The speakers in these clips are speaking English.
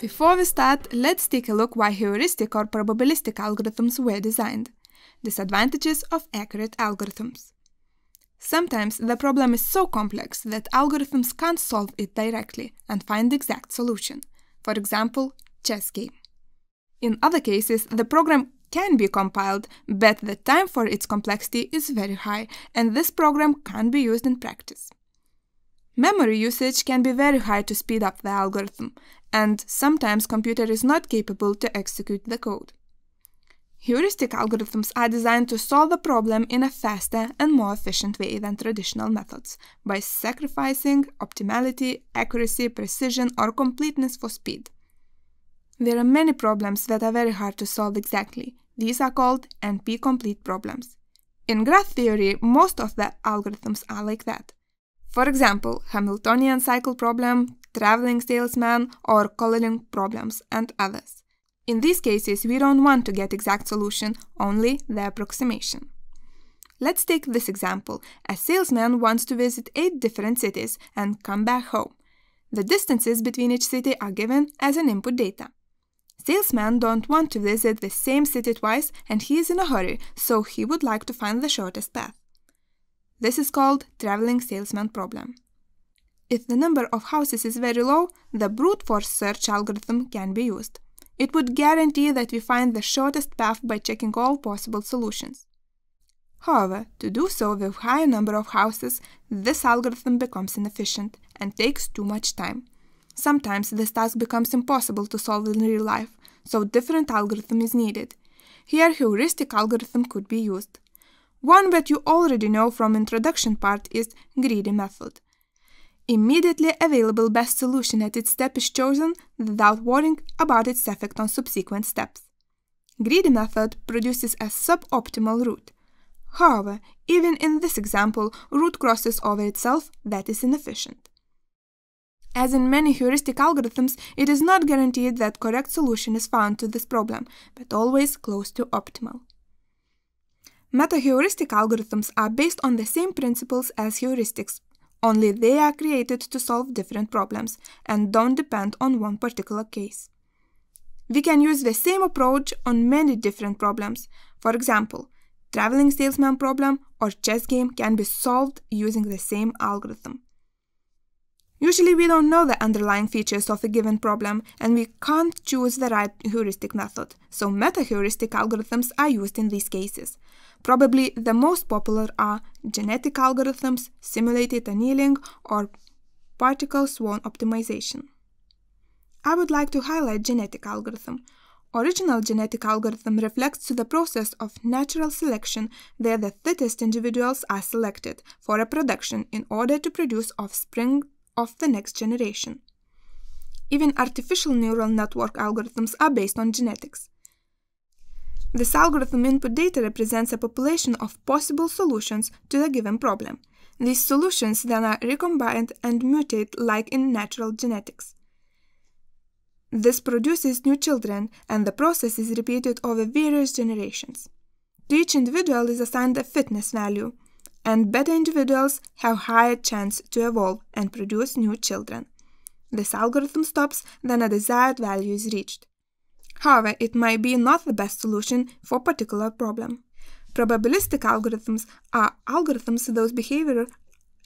Before we start, let's take a look why heuristic or probabilistic algorithms were designed. Disadvantages of accurate algorithms. Sometimes the problem is so complex that algorithms can't solve it directly and find the exact solution. For example, chess game. In other cases, the program can be compiled, but the time for its complexity is very high, and this program can't be used in practice. Memory usage can be very high to speed up the algorithm, and sometimes computer is not capable to execute the code. Heuristic algorithms are designed to solve the problem in a faster and more efficient way than traditional methods, by sacrificing optimality, accuracy, precision, or completeness for speed. There are many problems that are very hard to solve exactly. These are called NP-complete problems. In graph theory, most of the algorithms are like that. For example, Hamiltonian cycle problem, traveling salesman, or coloring problems, and others. In these cases, we don't want to get exact solution, only the approximation. Let's take this example. A salesman wants to visit 8 different cities and come back home. The distances between each city are given as an input data. Salesman don't want to visit the same city twice and he is in a hurry, so he would like to find the shortest path. This is called traveling salesman problem. If the number of houses is very low, the brute force search algorithm can be used. It would guarantee that we find the shortest path by checking all possible solutions. However, to do so with higher number of houses, this algorithm becomes inefficient and takes too much time. Sometimes this task becomes impossible to solve in real life, so different algorithm is needed. Here heuristic algorithm could be used. One that you already know from introduction part is greedy method. Immediately available best solution at its step is chosen without worrying about its effect on subsequent steps. Greedy method produces a suboptimal route. However, even in this example, route crosses over itself, that is inefficient. As in many heuristic algorithms, it is not guaranteed that correct solution is found to this problem, but always close to optimal. Metaheuristic algorithms are based on the same principles as heuristics, only they are created to solve different problems and don't depend on one particular case. We can use the same approach on many different problems. For example, traveling salesman problem or chess game can be solved using the same algorithm. Usually we don't know the underlying features of a given problem and we can't choose the right heuristic method, so meta-heuristic algorithms are used in these cases. Probably the most popular are genetic algorithms, simulated annealing, or particle swan optimization. I would like to highlight genetic algorithm. Original genetic algorithm reflects to the process of natural selection where the fittest individuals are selected for reproduction in order to produce offspring of the next generation. Even artificial neural network algorithms are based on genetics. This algorithm input data represents a population of possible solutions to a given problem. These solutions then are recombined and mutate like in natural genetics. This produces new children, and the process is repeated over various generations. To each individual is assigned a fitness value, and better individuals have higher chance to evolve and produce new children. This algorithm stops when a desired value is reached. However, it might be not the best solution for a particular problem. Probabilistic algorithms are algorithms whose behavior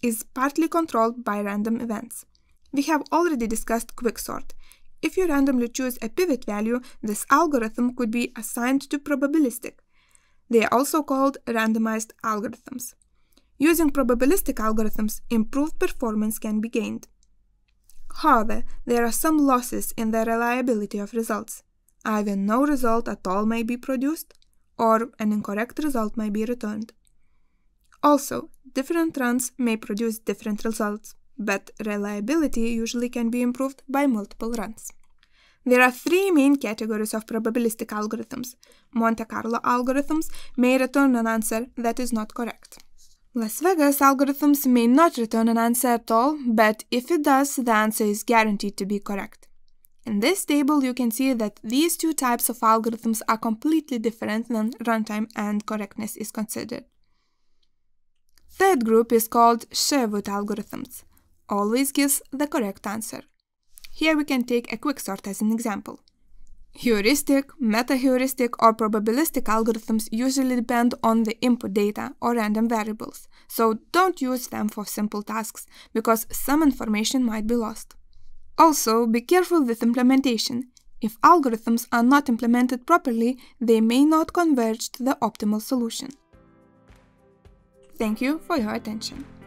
is partly controlled by random events. We have already discussed quicksort. If you randomly choose a pivot value, this algorithm could be assigned to probabilistic. They are also called randomized algorithms. Using probabilistic algorithms, improved performance can be gained. However, there are some losses in the reliability of results. Either no result at all may be produced, or an incorrect result may be returned. Also, different runs may produce different results, but reliability usually can be improved by multiple runs. There are three main categories of probabilistic algorithms. Monte Carlo algorithms may return an answer that is not correct. Las Vegas algorithms may not return an answer at all, but if it does, the answer is guaranteed to be correct. In this table, you can see that these two types of algorithms are completely different when runtime and correctness is considered. Third group is called Sherwood algorithms. Always gives the correct answer. Here we can take a quick sort as an example. Heuristic, metaheuristic, or probabilistic algorithms usually depend on the input data or random variables, so don't use them for simple tasks because some information might be lost. Also, be careful with implementation. If algorithms are not implemented properly, they may not converge to the optimal solution. Thank you for your attention.